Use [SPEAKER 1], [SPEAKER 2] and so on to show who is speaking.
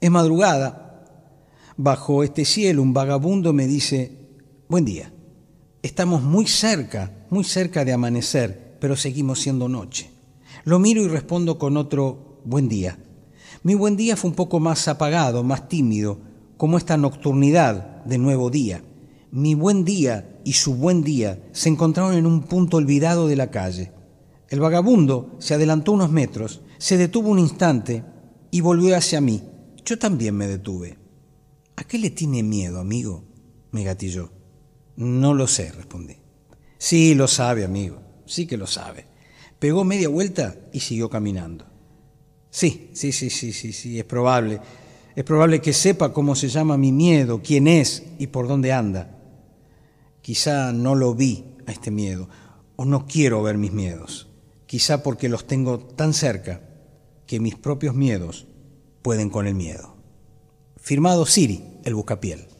[SPEAKER 1] Es madrugada. Bajo este cielo un vagabundo me dice, buen día, estamos muy cerca, muy cerca de amanecer, pero seguimos siendo noche. Lo miro y respondo con otro, buen día. Mi buen día fue un poco más apagado, más tímido, como esta nocturnidad de nuevo día. Mi buen día y su buen día se encontraron en un punto olvidado de la calle. El vagabundo se adelantó unos metros, se detuvo un instante y volvió hacia mí. Yo también me detuve. ¿A qué le tiene miedo, amigo? me gatilló. No lo sé, respondí. Sí, lo sabe, amigo. Sí que lo sabe. Pegó media vuelta y siguió caminando. Sí, sí, sí, sí, sí, sí, es probable. Es probable que sepa cómo se llama mi miedo, quién es y por dónde anda. Quizá no lo vi a este miedo, o no quiero ver mis miedos. Quizá porque los tengo tan cerca que mis propios miedos pueden con el miedo. Firmado Siri, el buscapiel.